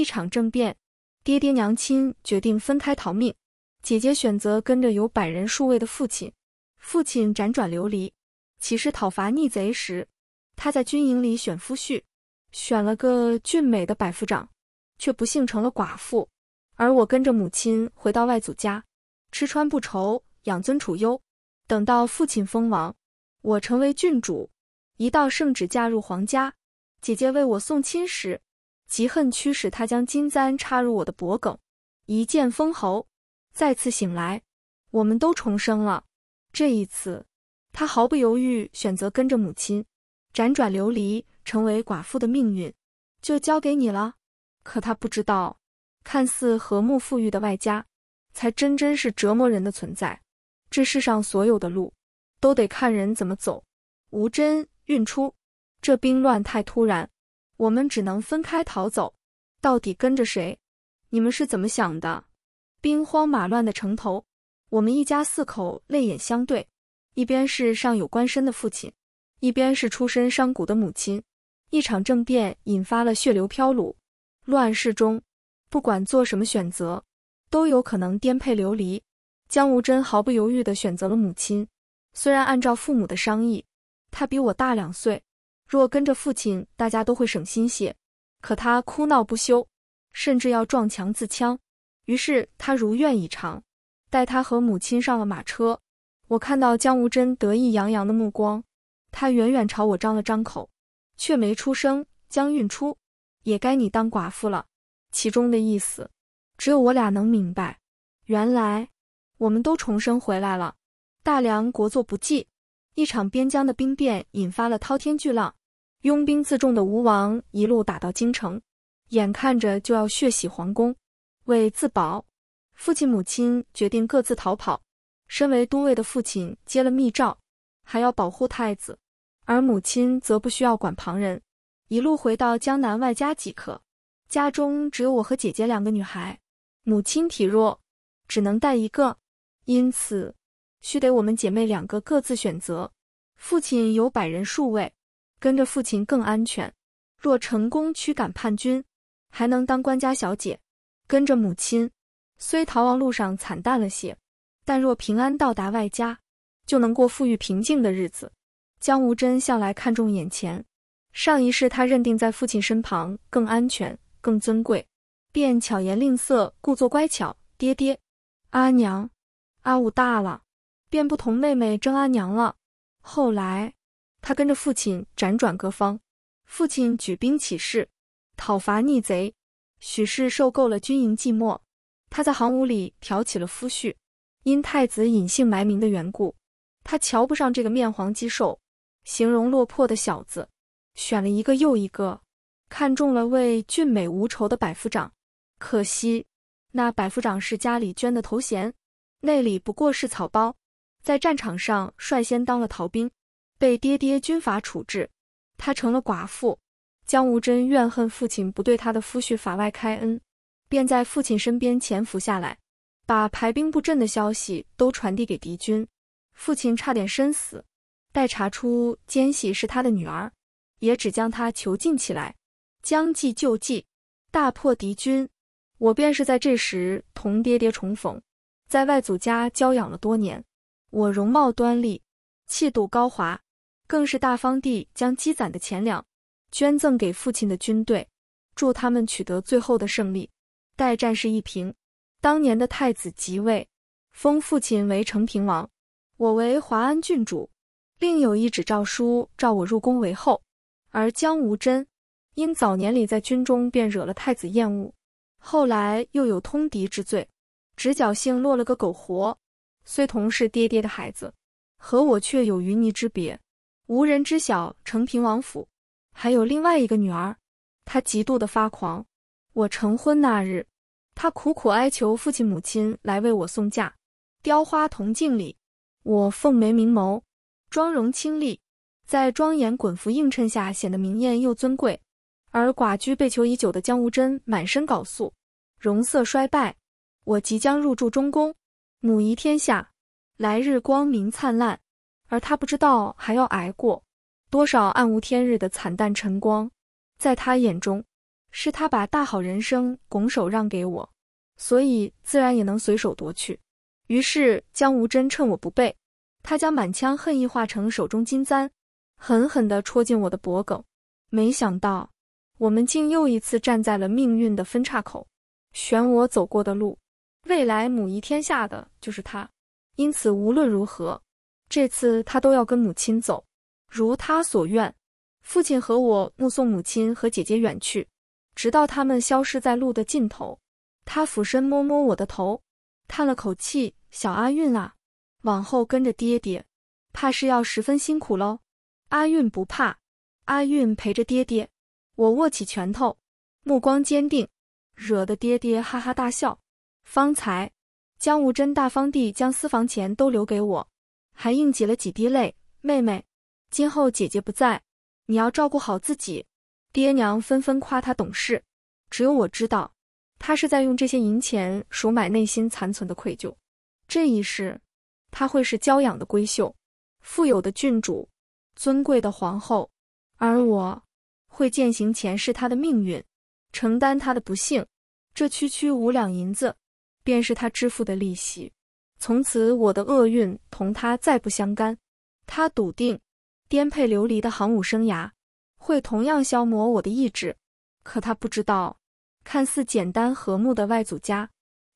一场政变，爹爹娘亲决定分开逃命，姐姐选择跟着有百人数位的父亲。父亲辗转流离，起事讨伐逆贼时，他在军营里选夫婿，选了个俊美的百夫长，却不幸成了寡妇。而我跟着母亲回到外祖家，吃穿不愁，养尊处优。等到父亲封王，我成为郡主，一道圣旨嫁入皇家。姐姐为我送亲时。嫉恨驱使他将金簪插入我的脖颈，一剑封喉。再次醒来，我们都重生了。这一次，他毫不犹豫选择跟着母亲，辗转流离，成为寡妇的命运，就交给你了。可他不知道，看似和睦富裕的外家，才真真是折磨人的存在。这世上所有的路，都得看人怎么走。吴真运出，这兵乱太突然。我们只能分开逃走，到底跟着谁？你们是怎么想的？兵荒马乱的城头，我们一家四口泪眼相对，一边是尚有官身的父亲，一边是出身商贾的母亲。一场政变引发了血流漂橹，乱世中，不管做什么选择，都有可能颠沛流离。江无真毫不犹豫地选择了母亲，虽然按照父母的商议，他比我大两岁。若跟着父亲，大家都会省心些。可他哭闹不休，甚至要撞墙自戕。于是他如愿以偿，带他和母亲上了马车。我看到江无真得意洋洋的目光，他远远朝我张了张口，却没出声。江运初，也该你当寡妇了。其中的意思，只有我俩能明白。原来，我们都重生回来了。大梁国祚不济，一场边疆的兵变引发了滔天巨浪。拥兵自重的吴王一路打到京城，眼看着就要血洗皇宫。为自保，父亲母亲决定各自逃跑。身为都尉的父亲接了密诏，还要保护太子；而母亲则不需要管旁人，一路回到江南外家即可。家中只有我和姐姐两个女孩，母亲体弱，只能带一个，因此需得我们姐妹两个各自选择。父亲有百人数位，跟着父亲更安全，若成功驱赶叛军，还能当官家小姐；跟着母亲，虽逃亡路上惨淡了些，但若平安到达外家，就能过富裕平静的日子。江无真向来看重眼前，上一世他认定在父亲身旁更安全、更尊贵，便巧言令色，故作乖巧。爹爹，阿娘，阿武大了，便不同妹妹争阿娘了。后来。他跟着父亲辗转各方，父亲举兵起事，讨伐逆贼。许氏受够了军营寂寞，他在行伍里挑起了夫婿。因太子隐姓埋名的缘故，他瞧不上这个面黄肌瘦、形容落魄的小子，选了一个又一个，看中了位俊美无愁的百夫长。可惜那百夫长是家里捐的头衔，内里不过是草包，在战场上率先当了逃兵。被爹爹军法处置，她成了寡妇。江无真怨恨父亲不对她的夫婿法外开恩，便在父亲身边潜伏下来，把排兵布阵的消息都传递给敌军。父亲差点身死，待查出奸细是他的女儿，也只将她囚禁起来。将计就计，大破敌军。我便是在这时同爹爹重逢，在外祖家娇养了多年。我容貌端丽，气度高华。更是大方地将积攒的钱粮捐赠给父亲的军队，助他们取得最后的胜利。待战事一平，当年的太子即位，封父亲为承平王，我为华安郡主。另有一纸诏书，召我入宫为后。而江无真因早年里在军中便惹了太子厌恶，后来又有通敌之罪，只侥幸落了个苟活。虽同是爹爹的孩子，和我却有云泥之别。无人知晓，成平王府还有另外一个女儿，她极度的发狂。我成婚那日，她苦苦哀求父亲母亲来为我送嫁。雕花铜镜里，我凤眉明眸，妆容清丽，在庄严滚服映衬下显得明艳又尊贵。而寡居被囚已久的江无真满身槁素，容色衰败。我即将入住中宫，母仪天下，来日光明灿烂。而他不知道还要挨过多少暗无天日的惨淡晨光，在他眼中，是他把大好人生拱手让给我，所以自然也能随手夺去。于是江无真趁我不备，他将满腔恨意化成手中金簪，狠狠地戳进我的脖颈。没想到，我们竟又一次站在了命运的分叉口，选我走过的路，未来母仪天下的就是他。因此无论如何。这次他都要跟母亲走，如他所愿。父亲和我目送母亲和姐姐远去，直到他们消失在路的尽头。他俯身摸摸我的头，叹了口气：“小阿韵啊，往后跟着爹爹，怕是要十分辛苦喽。”阿韵不怕，阿韵陪着爹爹。我握起拳头，目光坚定，惹得爹爹哈哈大笑。方才，江无真大方地将私房钱都留给我。还硬挤了几滴泪。妹妹，今后姐姐不在，你要照顾好自己。爹娘纷纷夸她懂事，只有我知道，她是在用这些银钱赎买内心残存的愧疚。这一世，她会是娇养的闺秀，富有的郡主，尊贵的皇后，而我，会践行前世她的命运，承担她的不幸。这区区五两银子，便是她支付的利息。从此我的厄运同他再不相干。他笃定，颠沛流离的行伍生涯会同样消磨我的意志。可他不知道，看似简单和睦的外祖家，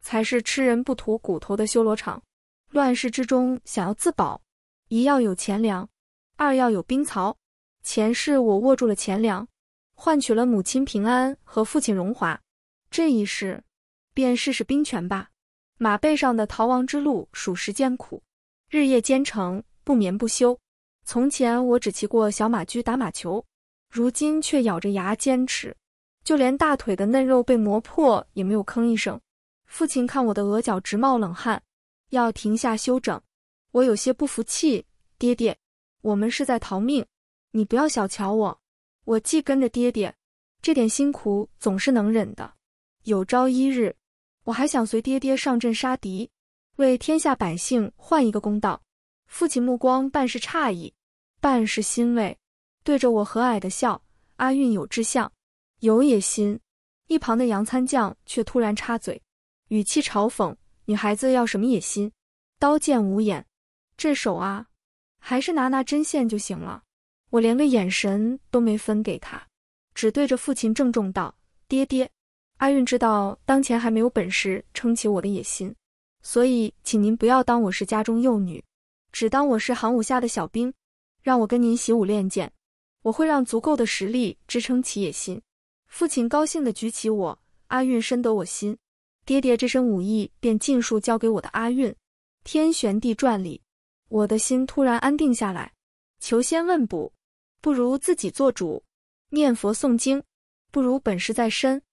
才是吃人不吐骨头的修罗场。乱世之中，想要自保，一要有钱粮，二要有兵曹。前世我握住了钱粮，换取了母亲平安和父亲荣华。这一世，便试试兵权吧。马背上的逃亡之路属实艰苦，日夜兼程，不眠不休。从前我只骑过小马驹打马球，如今却咬着牙坚持，就连大腿的嫩肉被磨破也没有吭一声。父亲看我的额角直冒冷汗，要停下休整。我有些不服气：“爹爹，我们是在逃命，你不要小瞧我。我既跟着爹爹，这点辛苦总是能忍的。有朝一日。”我还想随爹爹上阵杀敌，为天下百姓换一个公道。父亲目光半是诧异，半是欣慰，对着我和蔼的笑：“阿运有志向，有野心。”一旁的杨参将却突然插嘴，语气嘲讽：“女孩子要什么野心？刀剑无眼，这手啊，还是拿拿针线就行了。”我连个眼神都没分给他，只对着父亲郑重道：“爹爹。”阿运知道当前还没有本事撑起我的野心，所以，请您不要当我是家中幼女，只当我是行武下的小兵，让我跟您习武练剑，我会让足够的实力支撑起野心。父亲高兴地举起我，阿运深得我心，爹爹这身武艺便尽数交给我的阿运。天旋地转里，我的心突然安定下来。求仙问卜不如自己做主，念佛诵经不如本事在身。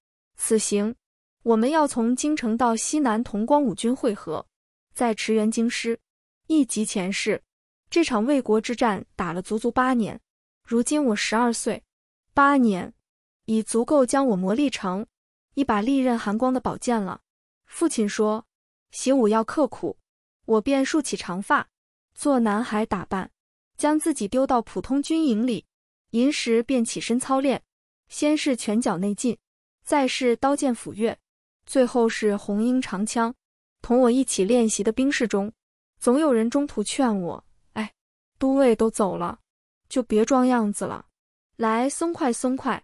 此行，我们要从京城到西南同光武军会合，在驰援京师。一及前世，这场魏国之战打了足足八年，如今我十二岁，八年已足够将我磨砺成一把利刃寒光的宝剑了。父亲说，习武要刻苦，我便竖起长发，做男孩打扮，将自己丢到普通军营里，寅时便起身操练，先是拳脚内劲。再是刀剑斧钺，最后是红缨长枪。同我一起练习的兵士中，总有人中途劝我：“哎，都尉都走了，就别装样子了，来松快松快。”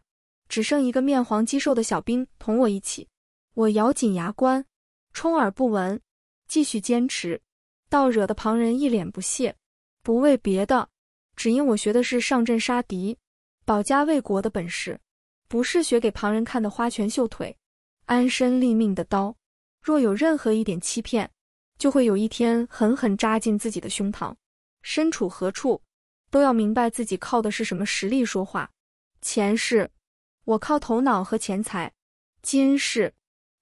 只剩一个面黄肌瘦的小兵同我一起，我咬紧牙关，充耳不闻，继续坚持，倒惹得旁人一脸不屑。不为别的，只因我学的是上阵杀敌、保家卫国的本事。不是学给旁人看的花拳绣腿，安身立命的刀。若有任何一点欺骗，就会有一天狠狠扎进自己的胸膛。身处何处，都要明白自己靠的是什么实力说话。前世我靠头脑和钱财，今世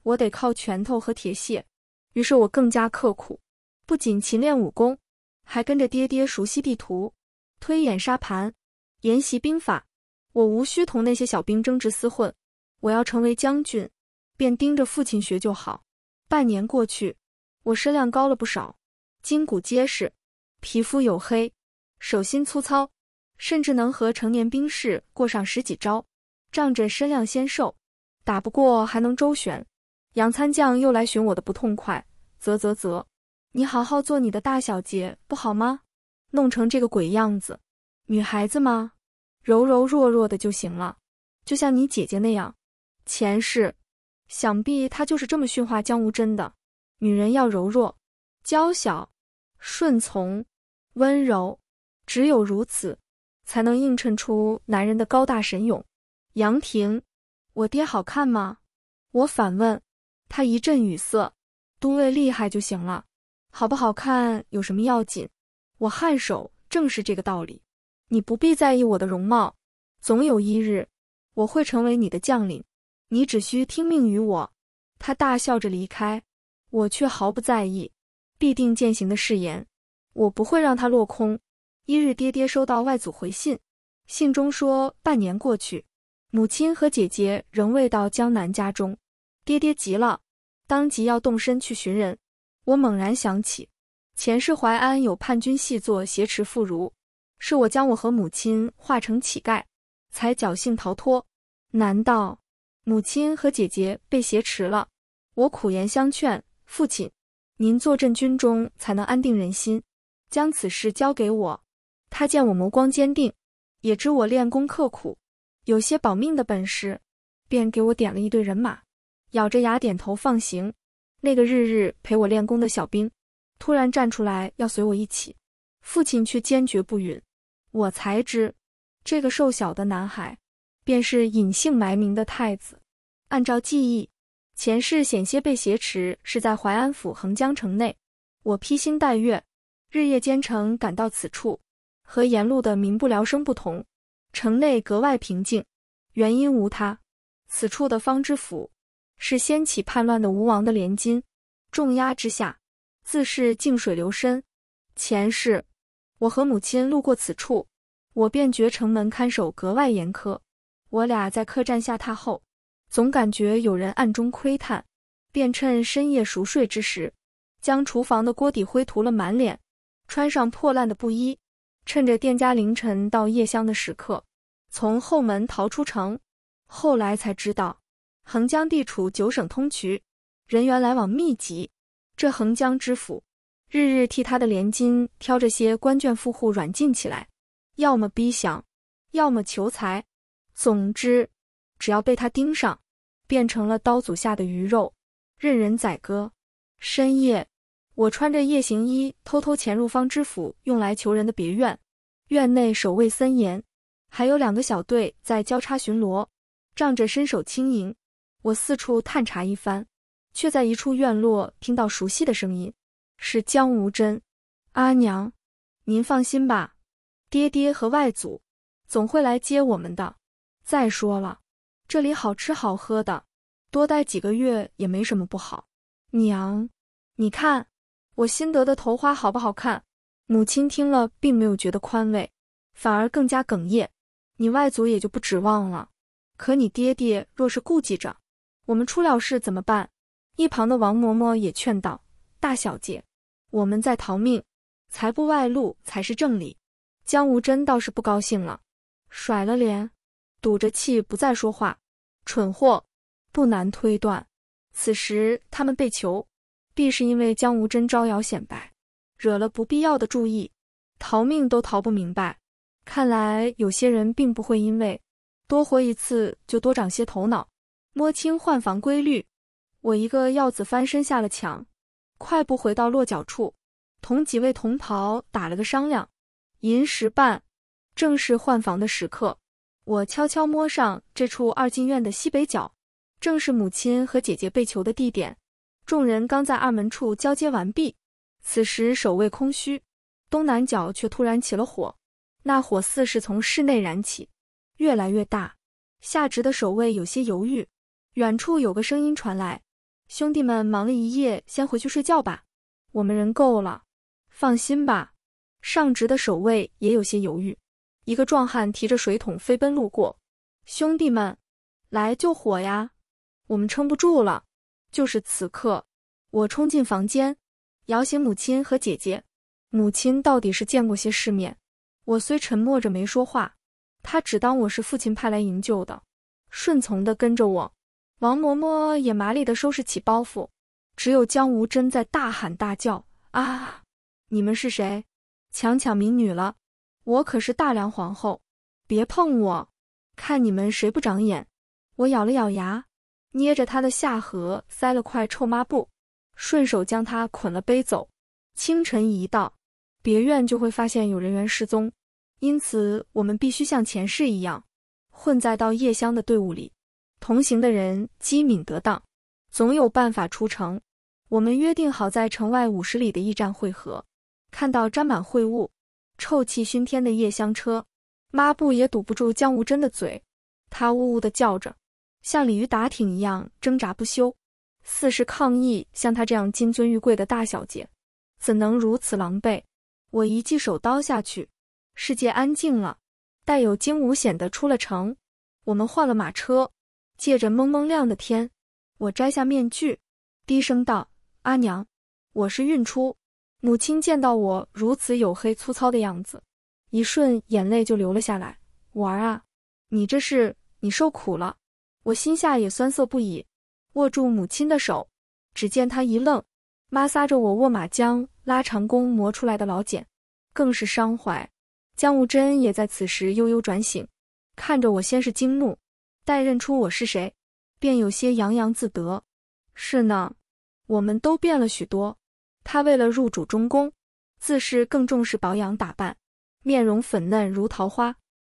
我得靠拳头和铁血。于是，我更加刻苦，不仅勤练武功，还跟着爹爹熟悉地图，推演沙盘，研习兵法。我无需同那些小兵争执厮混，我要成为将军，便盯着父亲学就好。半年过去，我身量高了不少，筋骨结实，皮肤黝黑，手心粗糙，甚至能和成年兵士过上十几招。仗着身量纤瘦，打不过还能周旋。杨参将又来寻我的不痛快，啧啧啧，你好好做你的大小姐不好吗？弄成这个鬼样子，女孩子吗？柔柔弱弱的就行了，就像你姐姐那样。前世，想必她就是这么驯化江无真的。女人要柔弱、娇小、顺从、温柔，只有如此，才能映衬出男人的高大神勇。杨婷，我爹好看吗？我反问，他一阵语塞。都尉厉害就行了，好不好看有什么要紧？我颔首，正是这个道理。你不必在意我的容貌，总有一日，我会成为你的将领，你只需听命于我。他大笑着离开，我却毫不在意，必定践行的誓言，我不会让他落空。一日，爹爹收到外祖回信，信中说半年过去，母亲和姐姐仍未到江南家中，爹爹急了，当即要动身去寻人。我猛然想起，前世淮安有叛军细作挟持妇孺。是我将我和母亲化成乞丐，才侥幸逃脱。难道母亲和姐姐被挟持了？我苦言相劝，父亲，您坐镇军中才能安定人心，将此事交给我。他见我眸光坚定，也知我练功刻苦，有些保命的本事，便给我点了一队人马，咬着牙点头放行。那个日日陪我练功的小兵，突然站出来要随我一起。父亲却坚决不允。我才知，这个瘦小的男孩便是隐姓埋名的太子。按照记忆，前世险些被挟持是在淮安府横江城内。我披星戴月，日夜兼程赶到此处。和沿路的民不聊生不同，城内格外平静。原因无他，此处的方知府是掀起叛乱的吴王的连襟，重压之下，自是静水流深。前世。我和母亲路过此处，我便觉城门看守格外严苛。我俩在客栈下榻后，总感觉有人暗中窥探，便趁深夜熟睡之时，将厨房的锅底灰涂了满脸，穿上破烂的布衣，趁着店家凌晨到夜香的时刻，从后门逃出城。后来才知道，横江地处九省通衢，人员来往密集，这横江知府。日日替他的连襟挑着些官眷富户软禁起来，要么逼降，要么求财。总之，只要被他盯上，变成了刀俎下的鱼肉，任人宰割。深夜，我穿着夜行衣，偷偷潜入方知府用来求人的别院。院内守卫森严，还有两个小队在交叉巡逻。仗着身手轻盈，我四处探查一番，却在一处院落听到熟悉的声音。是江无真，阿娘，您放心吧，爹爹和外祖总会来接我们的。再说了，这里好吃好喝的，多待几个月也没什么不好。娘，你看我新得的头花好不好看？母亲听了并没有觉得宽慰，反而更加哽咽。你外祖也就不指望了，可你爹爹若是顾忌着，我们出了事怎么办？一旁的王嬷嬷也劝道。大小姐，我们在逃命，财不外露才是正理。江无真倒是不高兴了，甩了脸，赌着气不再说话。蠢货，不难推断，此时他们被囚，必是因为江无真招摇显摆，惹了不必要的注意，逃命都逃不明白。看来有些人并不会因为多活一次就多长些头脑，摸清换房规律。我一个要子翻身下了墙。快步回到落脚处，同几位同袍打了个商量。寅时半，正是换房的时刻。我悄悄摸上这处二进院的西北角，正是母亲和姐姐被囚的地点。众人刚在二门处交接完毕，此时守卫空虚，东南角却突然起了火。那火似是从室内燃起，越来越大。下值的守卫有些犹豫，远处有个声音传来。兄弟们忙了一夜，先回去睡觉吧。我们人够了，放心吧。上职的守卫也有些犹豫。一个壮汉提着水桶飞奔路过，兄弟们，来救火呀！我们撑不住了。就是此刻，我冲进房间，摇醒母亲和姐姐。母亲到底是见过些世面，我虽沉默着没说话，她只当我是父亲派来营救的，顺从的跟着我。王嬷嬷也麻利的收拾起包袱，只有江无真在大喊大叫：“啊！你们是谁？强抢民女了！我可是大梁皇后，别碰我！看你们谁不长眼！”我咬了咬牙，捏着他的下颌塞了块臭抹布，顺手将他捆了背走。清晨一到，别院就会发现有人员失踪，因此我们必须像前世一样，混在到夜香的队伍里。同行的人机敏得当，总有办法出城。我们约定好在城外五十里的驿站汇合。看到沾满秽物、臭气熏天的夜香车，抹布也堵不住江无真的嘴，他呜呜的叫着，像鲤鱼打挺一样挣扎不休，似是抗议：像他这样金尊玉贵的大小姐，怎能如此狼狈？我一记手刀下去，世界安静了。带有惊无险的出了城，我们换了马车。借着蒙蒙亮的天，我摘下面具，低声道：“阿娘，我是孕初。”母亲见到我如此黝黑粗糙的样子，一瞬眼泪就流了下来。“我儿啊，你这是你受苦了。”我心下也酸涩不已，握住母亲的手。只见她一愣，妈撒着我握马缰、拉长弓磨出来的老茧，更是伤怀。江无真也在此时悠悠转醒，看着我，先是惊怒。待认出我是谁，便有些洋洋自得。是呢，我们都变了许多。他为了入主中宫，自是更重视保养打扮，面容粉嫩如桃花，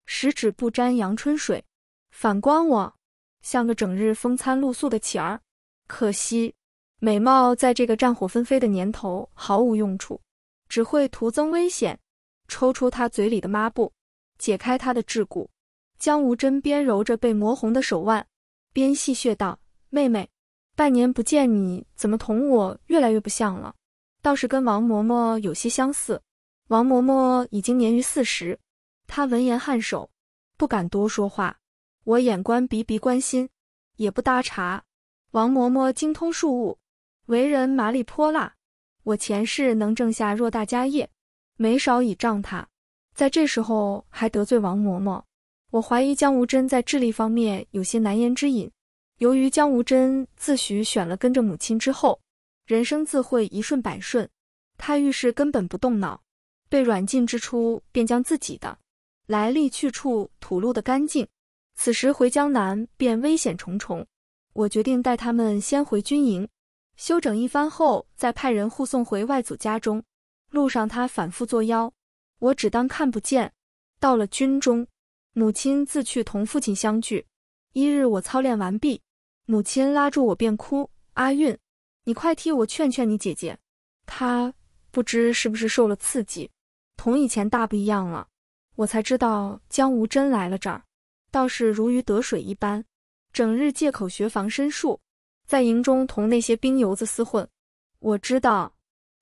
十指不沾阳春水。反观我，像个整日风餐露宿的乞儿。可惜，美貌在这个战火纷飞的年头毫无用处，只会徒增危险。抽出他嘴里的抹布，解开他的桎梏。江无真边揉着被磨红的手腕，边戏谑道：“妹妹，半年不见，你怎么同我越来越不像了？倒是跟王嬷嬷有些相似。王嬷嬷已经年逾四十，她闻言颔首，不敢多说话。我眼观鼻，鼻关心，也不搭茬。王嬷嬷精通术务，为人麻利泼辣。我前世能挣下偌大家业，没少倚仗她。在这时候还得罪王嬷嬷。”我怀疑江无真在智力方面有些难言之隐。由于江无真自诩选了跟着母亲之后，人生自会一顺百顺，他遇事根本不动脑。被软禁之初，便将自己的来历去处吐露的干净。此时回江南，便危险重重。我决定带他们先回军营，休整一番后再派人护送回外祖家中。路上他反复作妖，我只当看不见。到了军中。母亲自去同父亲相聚，一日我操练完毕，母亲拉住我便哭：“阿韵，你快替我劝劝你姐姐，她不知是不是受了刺激，同以前大不一样了。”我才知道江无真来了这儿，倒是如鱼得水一般，整日借口学防身术，在营中同那些兵游子厮混。我知道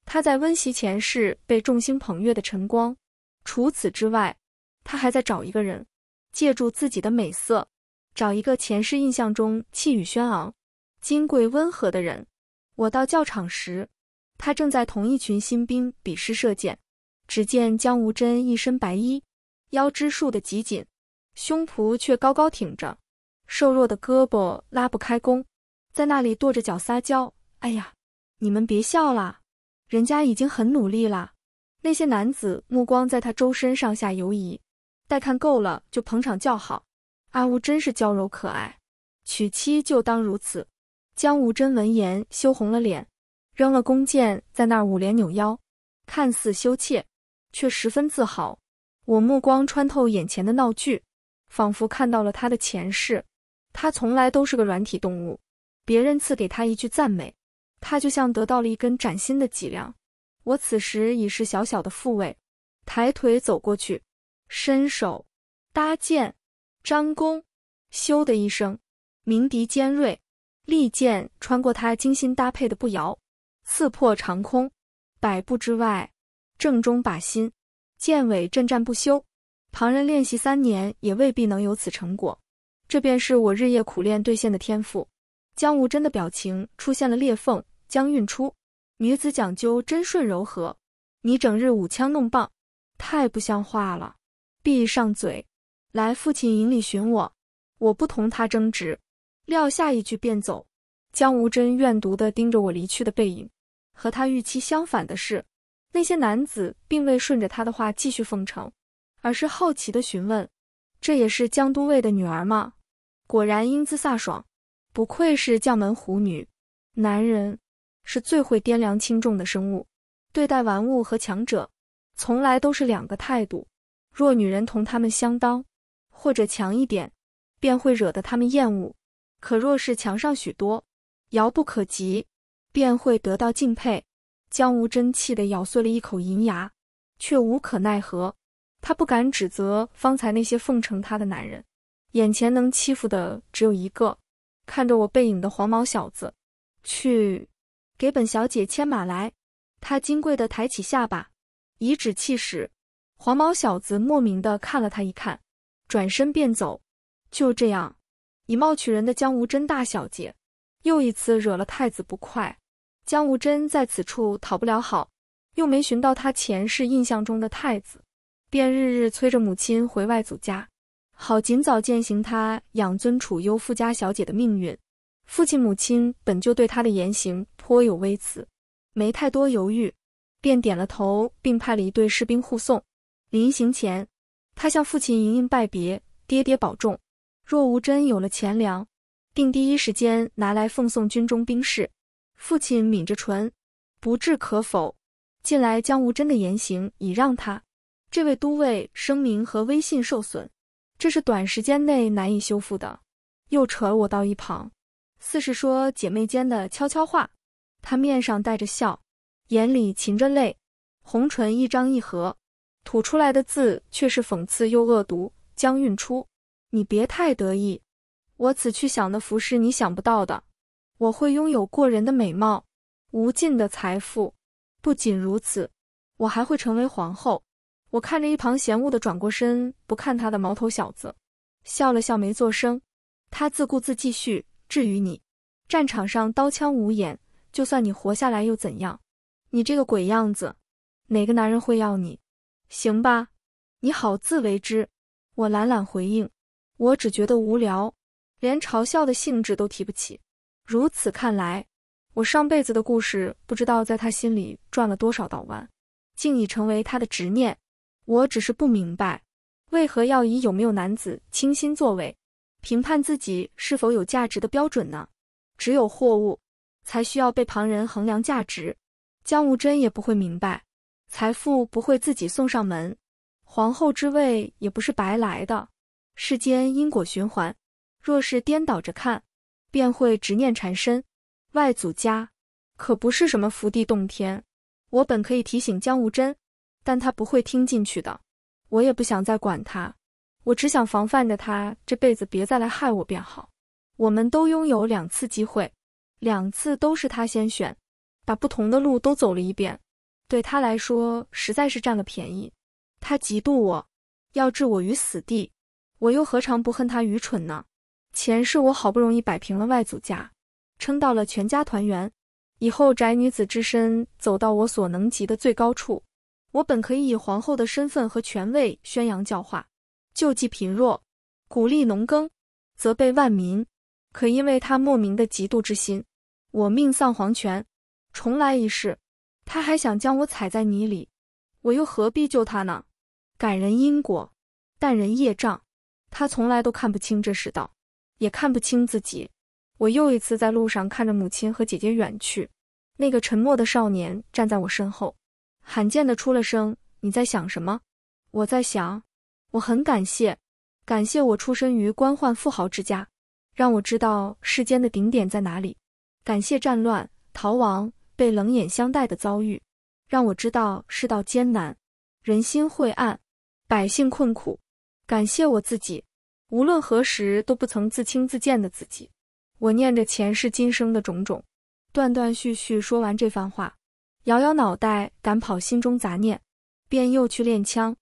他在温习前世被众星捧月的晨光，除此之外，他还在找一个人。借助自己的美色，找一个前世印象中气宇轩昂、金贵温和的人。我到教场时，他正在同一群新兵比试射箭。只见江无真一身白衣，腰肢束得极紧，胸脯却高高挺着，瘦弱的胳膊拉不开弓，在那里跺着脚撒娇。“哎呀，你们别笑啦，人家已经很努力啦。”那些男子目光在他周身上下游移。待看够了，就捧场叫好。阿呜真是娇柔可爱，娶妻就当如此。江无真闻言羞红了脸，扔了弓箭，在那儿舞莲扭腰，看似羞怯，却十分自豪。我目光穿透眼前的闹剧，仿佛看到了他的前世。他从来都是个软体动物，别人赐给他一句赞美，他就像得到了一根崭新的脊梁。我此时已是小小的复卫，抬腿走过去。伸手搭箭张弓，咻的一声，鸣笛尖锐，利箭穿过他精心搭配的步摇，刺破长空，百步之外正中靶心，箭尾震颤不休。旁人练习三年也未必能有此成果，这便是我日夜苦练兑现的天赋。江无真的表情出现了裂缝。江韵初，女子讲究真顺柔和，你整日舞枪弄棒，太不像话了。闭上嘴，来父亲营里寻我，我不同他争执。撂下一句便走。江无真怨毒地盯着我离去的背影。和他预期相反的是，那些男子并未顺着他的话继续奉承，而是好奇地询问：“这也是江都尉的女儿吗？”果然英姿飒爽，不愧是将门虎女。男人是最会掂量轻重的生物，对待玩物和强者，从来都是两个态度。若女人同他们相当，或者强一点，便会惹得他们厌恶；可若是强上许多，遥不可及，便会得到敬佩。江无真气的咬碎了一口银牙，却无可奈何。他不敢指责方才那些奉承他的男人，眼前能欺负的只有一个看着我背影的黄毛小子。去，给本小姐牵马来。他金贵的抬起下巴，颐指气使。黄毛小子莫名的看了他一看，转身便走。就这样，以貌取人的江无真大小姐又一次惹了太子不快。江无真在此处讨不了好，又没寻到他前世印象中的太子，便日日催着母亲回外祖家，好尽早践行她养尊处优富家小姐的命运。父亲母亲本就对他的言行颇有微词，没太多犹豫，便点了头，并派了一队士兵护送。临行前，他向父亲盈盈拜别：“爹爹保重，若吴真有了钱粮，定第一时间拿来奉送军中兵士。”父亲抿着唇，不置可否。近来江无真的言行已让他这位都尉声名和威信受损，这是短时间内难以修复的。又扯我到一旁，似是说姐妹间的悄悄话。他面上带着笑，眼里噙着泪，红唇一张一合。吐出来的字却是讽刺又恶毒。江韵初，你别太得意，我此去想的服是你想不到的，我会拥有过人的美貌，无尽的财富。不仅如此，我还会成为皇后。我看着一旁嫌恶的转过身不看他的毛头小子，笑了笑，没做声。他自顾自继续。至于你，战场上刀枪无眼，就算你活下来又怎样？你这个鬼样子，哪个男人会要你？行吧，你好自为之。我懒懒回应，我只觉得无聊，连嘲笑的兴致都提不起。如此看来，我上辈子的故事不知道在他心里转了多少道弯，竟已成为他的执念。我只是不明白，为何要以有没有男子倾心作为评判自己是否有价值的标准呢？只有货物，才需要被旁人衡量价值。江无真也不会明白。财富不会自己送上门，皇后之位也不是白来的。世间因果循环，若是颠倒着看，便会执念缠身。外祖家可不是什么福地洞天。我本可以提醒江无真，但他不会听进去的。我也不想再管他，我只想防范着他这辈子别再来害我便好。我们都拥有两次机会，两次都是他先选，把不同的路都走了一遍。对他来说，实在是占了便宜。他嫉妒我，要置我于死地。我又何尝不恨他愚蠢呢？前世我好不容易摆平了外祖家，撑到了全家团圆。以后宅女子之身，走到我所能及的最高处。我本可以以皇后的身份和权位，宣扬教化，救济贫弱，鼓励农耕，责备万民。可因为他莫名的嫉妒之心，我命丧黄泉，重来一世。他还想将我踩在泥里，我又何必救他呢？感人因果，但人业障，他从来都看不清这世道，也看不清自己。我又一次在路上看着母亲和姐姐远去，那个沉默的少年站在我身后，罕见的出了声：“你在想什么？”我在想，我很感谢，感谢我出身于官宦富豪之家，让我知道世间的顶点在哪里，感谢战乱逃亡。被冷眼相待的遭遇，让我知道世道艰难，人心晦暗，百姓困苦。感谢我自己，无论何时都不曾自轻自贱的自己。我念着前世今生的种种，断断续续说完这番话，摇摇脑袋，赶跑心中杂念，便又去练枪，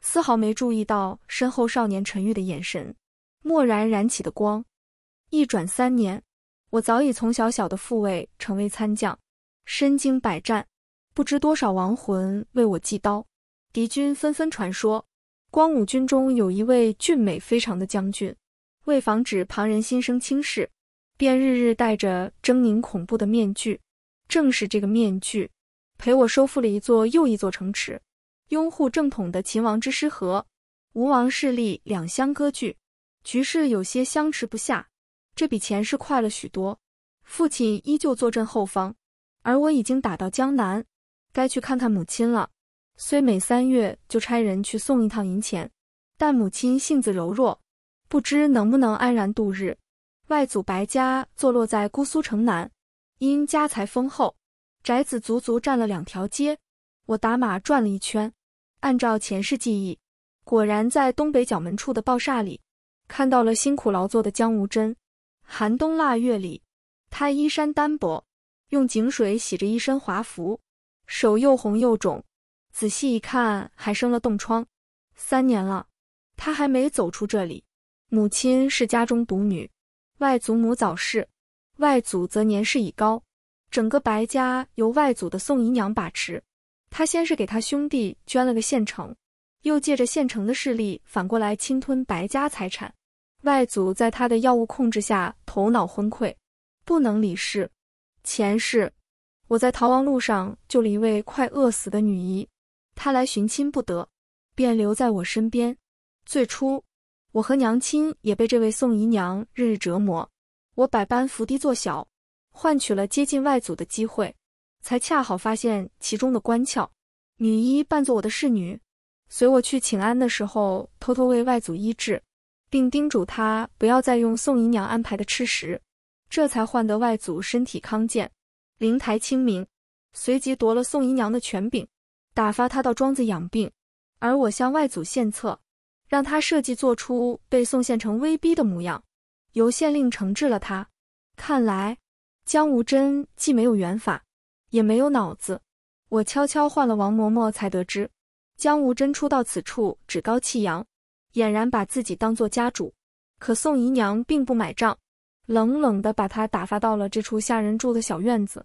丝毫没注意到身后少年沉郁的眼神，蓦然燃起的光。一转三年，我早已从小小的副位成为参将。身经百战，不知多少亡魂为我祭刀。敌军纷纷传说，光武军中有一位俊美非常的将军，为防止旁人心生轻视，便日日戴着狰狞恐怖的面具。正是这个面具，陪我收复了一座又一座城池。拥护正统的秦王之师和吴王势力两相割据，局势有些相持不下。这比前世快了许多。父亲依旧坐镇后方。而我已经打到江南，该去看看母亲了。虽每三月就差人去送一趟银钱，但母亲性子柔弱，不知能不能安然度日。外祖白家坐落在姑苏城南，因家财丰厚，宅子足足占了两条街。我打马转了一圈，按照前世记忆，果然在东北角门处的暴煞里，看到了辛苦劳作的江无真。寒冬腊月里，他衣衫单薄。用井水洗着一身华服，手又红又肿，仔细一看还生了冻疮。三年了，他还没走出这里。母亲是家中独女，外祖母早逝，外祖则年事已高，整个白家由外祖的宋姨娘把持。他先是给他兄弟捐了个县城，又借着县城的势力反过来侵吞白家财产。外祖在他的药物控制下头脑昏溃，不能理事。前世，我在逃亡路上救了一位快饿死的女医，她来寻亲不得，便留在我身边。最初，我和娘亲也被这位宋姨娘日日折磨，我百般伏低作小，换取了接近外祖的机会，才恰好发现其中的关窍。女医扮作我的侍女，随我去请安的时候，偷偷为外祖医治，并叮嘱她不要再用宋姨娘安排的吃食。这才换得外祖身体康健，灵台清明。随即夺了宋姨娘的权柄，打发她到庄子养病。而我向外祖献策，让他设计做出被宋县成威逼的模样，由县令惩治了他。看来江无真既没有圆法，也没有脑子。我悄悄换了王嬷嬷，才得知江无真初到此处趾高气扬，俨然把自己当做家主。可宋姨娘并不买账。冷冷地把他打发到了这处下人住的小院子。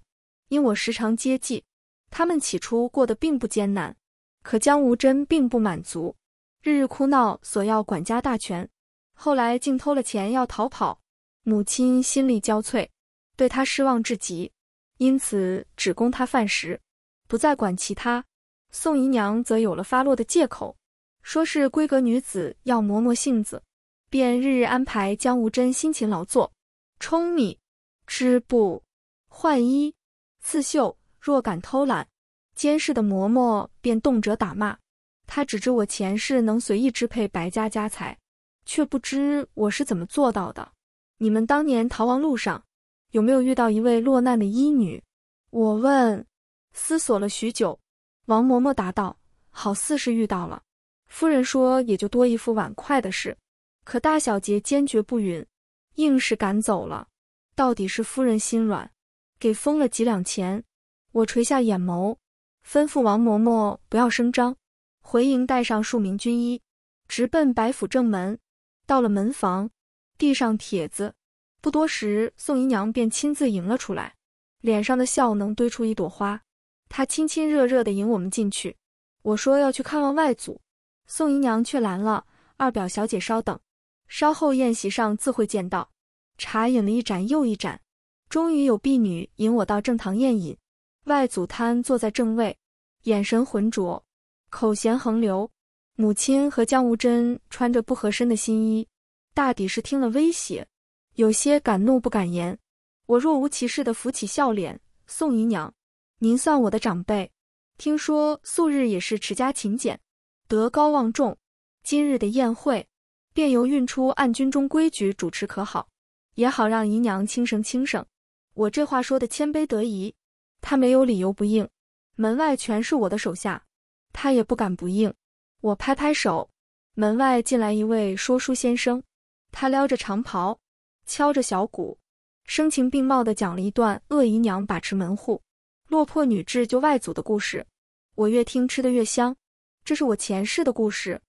因我时常接济，他们起初过得并不艰难。可江无真并不满足，日日哭闹索要管家大权，后来竟偷了钱要逃跑。母亲心力交瘁，对他失望至极，因此只供他饭食，不再管其他。宋姨娘则有了发落的借口，说是闺阁女子要磨磨性子，便日日安排江无真辛勤劳作。舂米、织布、换衣、刺绣，若敢偷懒，监视的嬷嬷便动辄打骂。他只知我前世能随意支配白家家财，却不知我是怎么做到的。你们当年逃亡路上，有没有遇到一位落难的医女？我问。思索了许久，王嬷嬷答道：“好似是遇到了。”夫人说：“也就多一副碗筷的事。”可大小姐坚决不允。硬是赶走了，到底是夫人心软，给封了几两钱。我垂下眼眸，吩咐王嬷嬷不要声张，回营带上数名军医，直奔白府正门。到了门房，递上帖子，不多时，宋姨娘便亲自迎了出来，脸上的笑能堆出一朵花。她亲亲热热地迎我们进去，我说要去看望外祖，宋姨娘却拦了：“二表小姐稍等。”稍后宴席上自会见到。茶饮了一盏又一盏，终于有婢女引我到正堂宴饮。外祖瘫坐在正位，眼神浑浊，口涎横流。母亲和江无真穿着不合身的新衣，大抵是听了威胁，有些敢怒不敢言。我若无其事地扶起笑脸，宋姨娘，您算我的长辈，听说素日也是持家勤俭，德高望重。今日的宴会。便由运出按军中规矩主持可好？也好让姨娘轻省轻省。我这话说的谦卑得宜，他没有理由不应。门外全是我的手下，他也不敢不应。我拍拍手，门外进来一位说书先生，他撩着长袍，敲着小鼓，声情并茂地讲了一段恶姨娘把持门户，落魄女志救外祖的故事。我越听吃的越香，这是我前世的故事。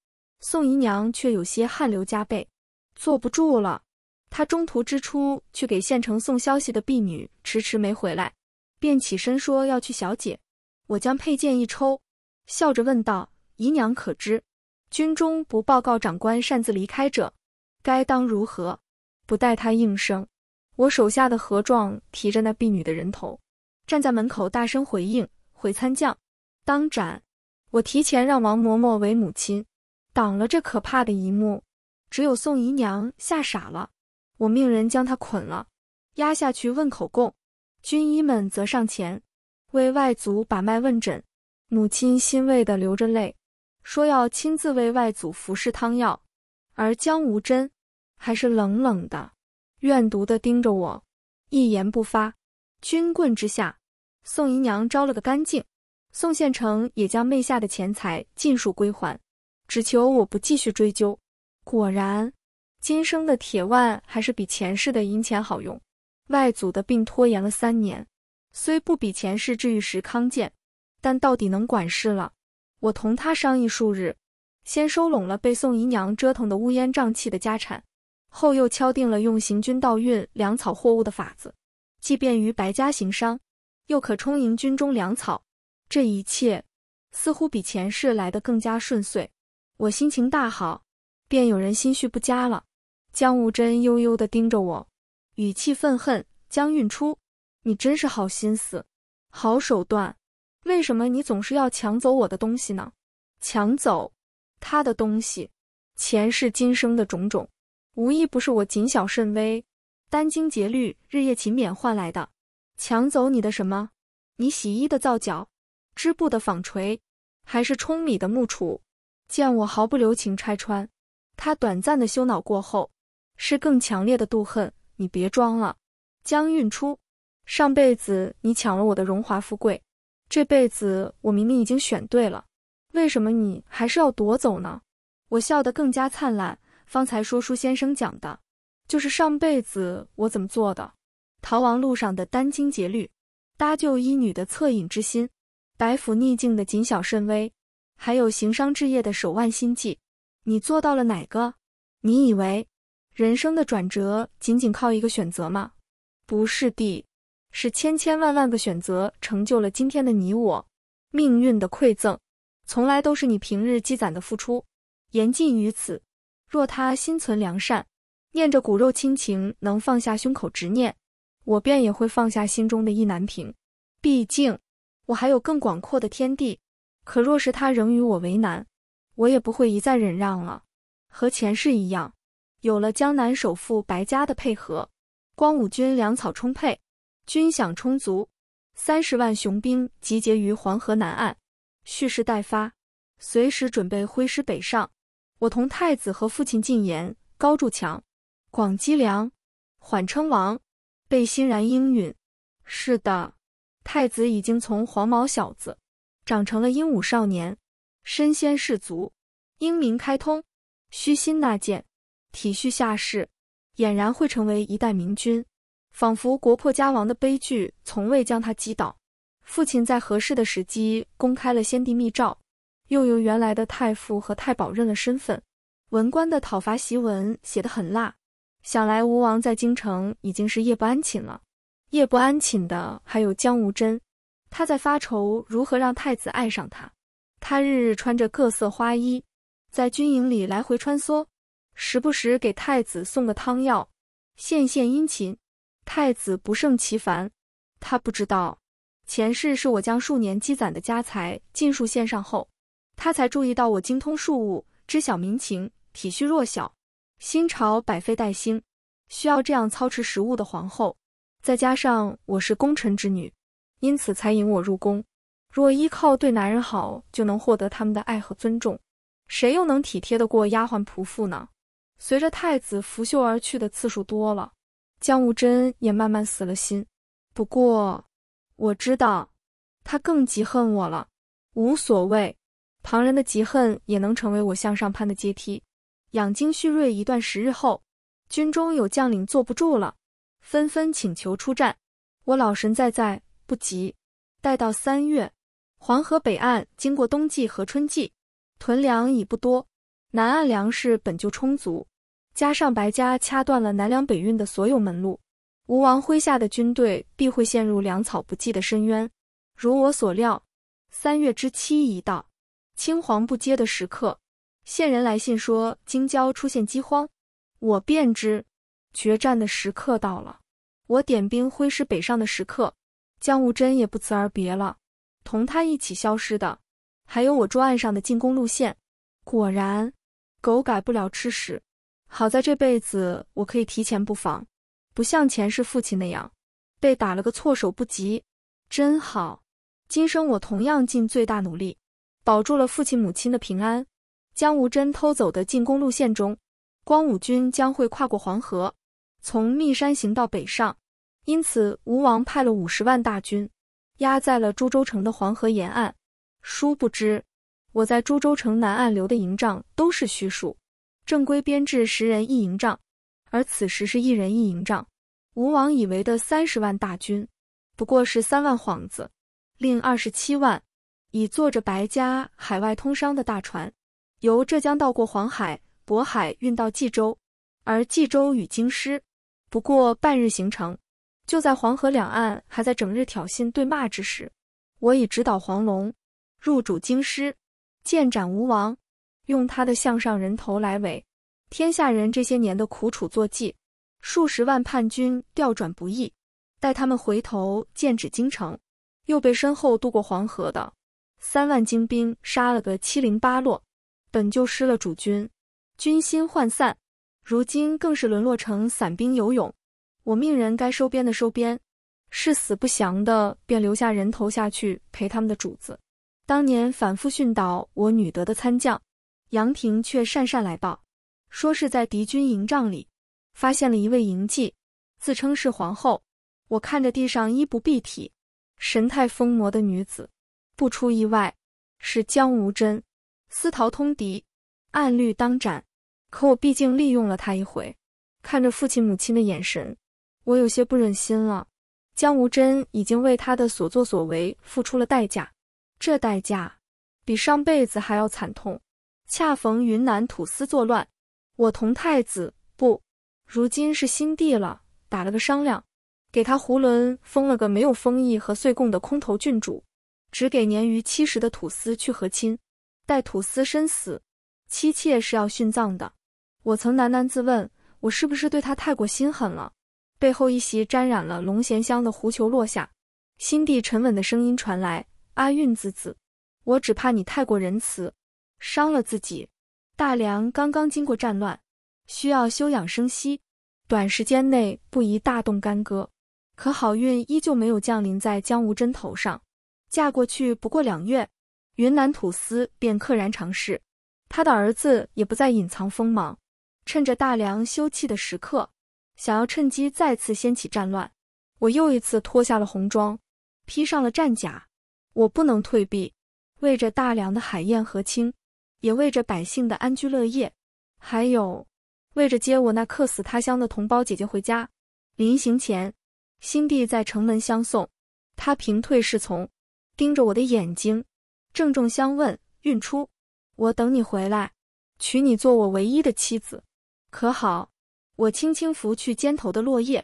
宋姨娘却有些汗流浃背，坐不住了。她中途之出去给县城送消息的婢女迟迟没回来，便起身说要去。小姐，我将佩剑一抽，笑着问道：“姨娘可知，军中不报告长官擅自离开者，该当如何？”不待他应声，我手下的何壮提着那婢女的人头，站在门口大声回应：“回参将，当斩。”我提前让王嬷嬷为母亲。挡了这可怕的一幕，只有宋姨娘吓傻了。我命人将她捆了，押下去问口供。军医们则上前为外祖把脉问诊。母亲欣慰地流着泪，说要亲自为外祖服侍汤药。而江无真还是冷冷的、怨毒地盯着我，一言不发。军棍之下，宋姨娘招了个干净。宋县成也将妹下的钱财尽数归还。只求我不继续追究。果然，今生的铁腕还是比前世的银钱好用。外祖的病拖延了三年，虽不比前世治愈时康健，但到底能管事了。我同他商议数日，先收拢了被宋姨娘折腾得乌烟瘴气的家产，后又敲定了用行军倒运粮草货物的法子，既便于白家行商，又可充盈军中粮草。这一切似乎比前世来得更加顺遂。我心情大好，便有人心绪不佳了。江无真悠悠地盯着我，语气愤恨：“江运初，你真是好心思，好手段。为什么你总是要抢走我的东西呢？抢走他的东西，前世今生的种种，无一不是我谨小慎微、殚精竭虑、日夜勤勉换来的。抢走你的什么？你洗衣的皂角，织布的纺锤，还是舂米的木杵？”见我毫不留情拆穿，他短暂的羞恼过后，是更强烈的妒恨。你别装了，江运初，上辈子你抢了我的荣华富贵，这辈子我明明已经选对了，为什么你还是要夺走呢？我笑得更加灿烂。方才说书先生讲的，就是上辈子我怎么做的：逃亡路上的殚精竭虑，搭救医女的恻隐之心，白府逆境的谨小慎微。还有行商置业的手腕心计，你做到了哪个？你以为人生的转折仅仅靠一个选择吗？不是的，是千千万万个选择成就了今天的你我。命运的馈赠，从来都是你平日积攒的付出。言尽于此。若他心存良善，念着骨肉亲情，能放下胸口执念，我便也会放下心中的意难平。毕竟，我还有更广阔的天地。可若是他仍与我为难，我也不会一再忍让了。和前世一样，有了江南首富白家的配合，光武军粮草充沛，军饷充足，三十万雄兵集结于黄河南岸，蓄势待发，随时准备挥师北上。我同太子和父亲进言，高筑墙，广积粮，缓称王，被欣然应允。是的，太子已经从黄毛小子。长成了英武少年，身先士卒，英明开通，虚心纳谏，体恤下士，俨然会成为一代明君。仿佛国破家亡的悲剧从未将他击倒。父亲在合适的时机公开了先帝密诏，又由原来的太傅和太保认了身份。文官的讨伐檄文写得很辣，想来吴王在京城已经是夜不安寝了。夜不安寝的还有江无真。他在发愁如何让太子爱上他，他日日穿着各色花衣，在军营里来回穿梭，时不时给太子送个汤药，献献殷勤。太子不胜其烦。他不知道前世是我将数年积攒的家财尽数献上后，他才注意到我精通庶务，知晓民情，体恤弱小。新朝百废待兴，需要这样操持食物的皇后，再加上我是功臣之女。因此才引我入宫。若依靠对男人好就能获得他们的爱和尊重，谁又能体贴得过丫鬟仆妇呢？随着太子拂袖而去的次数多了，江无真也慢慢死了心。不过我知道，他更嫉恨我了。无所谓，旁人的嫉恨也能成为我向上攀的阶梯。养精蓄锐一段时日后，军中有将领坐不住了，纷纷请求出战。我老神在在。不急，待到三月，黄河北岸经过冬季和春季，囤粮已不多；南岸粮食本就充足，加上白家掐断了南粮北运的所有门路，吴王麾下的军队必会陷入粮草不济的深渊。如我所料，三月之期一到，青黄不接的时刻，线人来信说京郊出现饥荒，我便知决战的时刻到了。我点兵挥师北上的时刻。江无真也不辞而别了，同他一起消失的，还有我桌案上的进攻路线。果然，狗改不了吃屎。好在这辈子我可以提前布防，不像前世父亲那样被打了个措手不及，真好。今生我同样尽最大努力，保住了父亲母亲的平安。江无真偷走的进攻路线中，光武军将会跨过黄河，从密山行到北上。因此，吴王派了五十万大军，压在了株洲城的黄河沿岸。殊不知，我在株洲城南岸留的营帐都是虚数，正规编制十人一营帐，而此时是一人一营帐。吴王以为的三十万大军，不过是三万幌子，另二十七万已坐着白家海外通商的大船，由浙江到过黄海、渤海，运到冀州，而冀州与京师不过半日行程。就在黄河两岸还在整日挑衅对骂之时，我已直捣黄龙，入主京师，剑斩吴王，用他的项上人头来为天下人这些年的苦楚作祭。数十万叛军调转不易，待他们回头剑指京城，又被身后渡过黄河的三万精兵杀了个七零八落，本就失了主军，军心涣散，如今更是沦落成散兵游勇。我命人该收编的收编，誓死不降的便留下人头下去陪他们的主子。当年反复训导我女德的参将杨廷，却讪讪来报，说是在敌军营帐里发现了一位营妓，自称是皇后。我看着地上衣不蔽体、神态疯魔的女子，不出意外是江无真，私逃通敌，按律当斩。可我毕竟利用了她一回，看着父亲母亲的眼神。我有些不忍心了，江无真已经为他的所作所为付出了代价，这代价比上辈子还要惨痛。恰逢云南土司作乱，我同太子不，如今是新帝了，打了个商量，给他胡伦封了个没有封邑和岁贡的空头郡主，只给年逾七十的土司去和亲，待土司身死，妻妾是要殉葬的。我曾喃喃自问，我是不是对他太过心狠了？背后一袭沾染了龙涎香的狐裘落下，心地沉稳的声音传来：“阿韵子子，我只怕你太过仁慈，伤了自己。大梁刚刚经过战乱，需要休养生息，短时间内不宜大动干戈。可好运依旧没有降临在江无真头上，嫁过去不过两月，云南土司便溘然长逝，他的儿子也不再隐藏锋芒，趁着大梁休憩的时刻。”想要趁机再次掀起战乱，我又一次脱下了红装，披上了战甲。我不能退避，为着大梁的海晏河清，也为着百姓的安居乐业，还有为着接我那客死他乡的同胞姐姐回家。临行前，新帝在城门相送，他平退侍从，盯着我的眼睛，郑重相问：“运出，我等你回来，娶你做我唯一的妻子，可好？”我轻轻拂去肩头的落叶，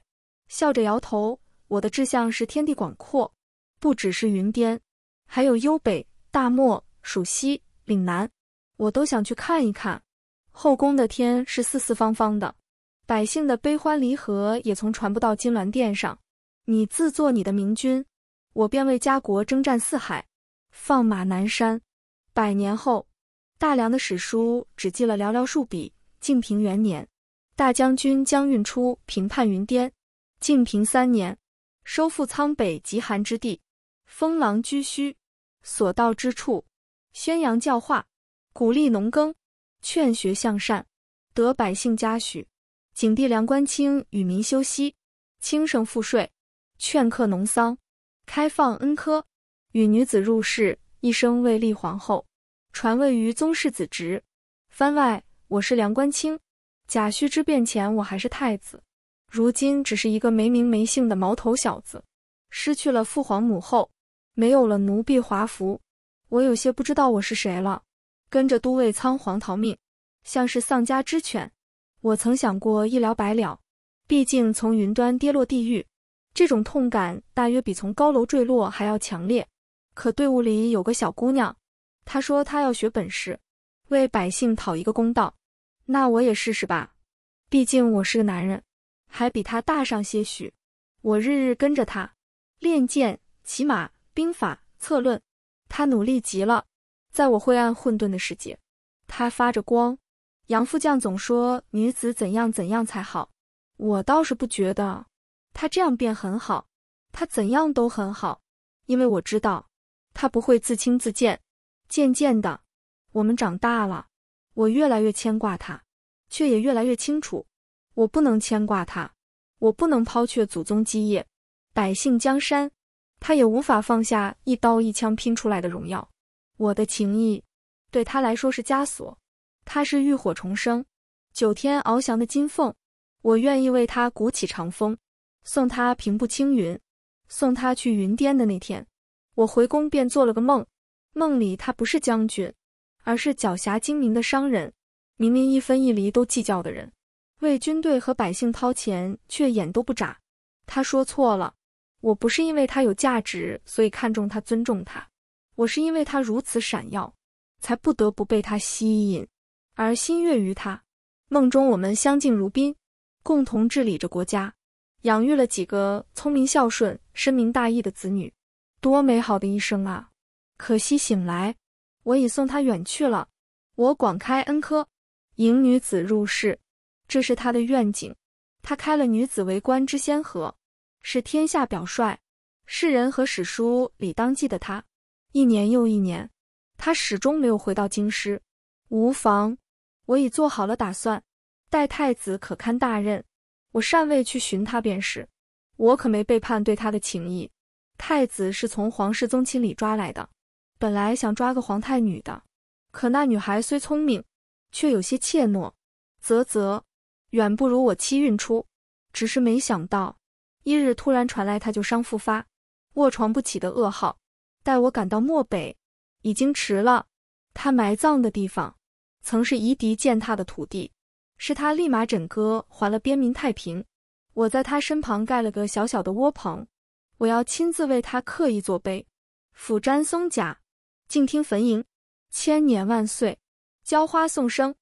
笑着摇头。我的志向是天地广阔，不只是云巅，还有幽北大漠、蜀西岭南，我都想去看一看。后宫的天是四四方方的，百姓的悲欢离合也从传不到金銮殿上。你自作你的明君，我便为家国征战四海，放马南山。百年后，大梁的史书只记了寥寥数笔，靖平元年。大将军江运初平叛云巅，晋平三年，收复苍北极寒之地，封狼居胥。所到之处，宣扬教化，鼓励农耕，劝学向善，得百姓嘉许。景帝梁官清与民休息，轻省赋税，劝课农桑，开放恩科，与女子入仕，一生未立皇后，传位于宗室子侄。番外，我是梁官清。贾戌之变前，我还是太子，如今只是一个没名没姓的毛头小子，失去了父皇母后，没有了奴婢华服，我有些不知道我是谁了。跟着都尉仓皇逃命，像是丧家之犬。我曾想过一了百了，毕竟从云端跌落地狱，这种痛感大约比从高楼坠落还要强烈。可队伍里有个小姑娘，她说她要学本事，为百姓讨一个公道。那我也试试吧，毕竟我是个男人，还比他大上些许。我日日跟着他练剑、骑马、兵法、策论，他努力极了。在我晦暗混沌的世界，他发着光。杨副将总说女子怎样怎样才好，我倒是不觉得。他这样便很好，他怎样都很好，因为我知道他不会自轻自贱。渐渐的，我们长大了。我越来越牵挂他，却也越来越清楚，我不能牵挂他，我不能抛却祖宗基业、百姓江山，他也无法放下一刀一枪拼出来的荣耀。我的情谊对他来说是枷锁，他是浴火重生、九天翱翔的金凤，我愿意为他鼓起长风，送他平步青云。送他去云巅的那天，我回宫便做了个梦，梦里他不是将军。而是狡黠精明的商人，明明一分一厘都计较的人，为军队和百姓掏钱，却眼都不眨。他说错了，我不是因为他有价值，所以看重他、尊重他，我是因为他如此闪耀，才不得不被他吸引，而心悦于他。梦中我们相敬如宾，共同治理着国家，养育了几个聪明孝顺、深明大义的子女，多美好的一生啊！可惜醒来。我已送他远去了。我广开恩科，迎女子入仕，这是他的愿景。他开了女子为官之先河，是天下表率，世人和史书理当记得他。一年又一年，他始终没有回到京师。无妨，我已做好了打算。待太子可堪大任，我禅位去寻他便是。我可没背叛对他的情谊。太子是从皇室宗亲里抓来的。本来想抓个皇太女的，可那女孩虽聪明，却有些怯懦。啧啧，远不如我七运出。只是没想到，一日突然传来她就伤复发，卧床不起的噩耗。待我赶到漠北，已经迟了。她埋葬的地方，曾是夷狄践踏的土地，是他立马枕戈还了边民太平。我在他身旁盖了个小小的窝棚，我要亲自为他刻一座碑。抚沾松甲。静听坟茔，千年万岁；浇花送生。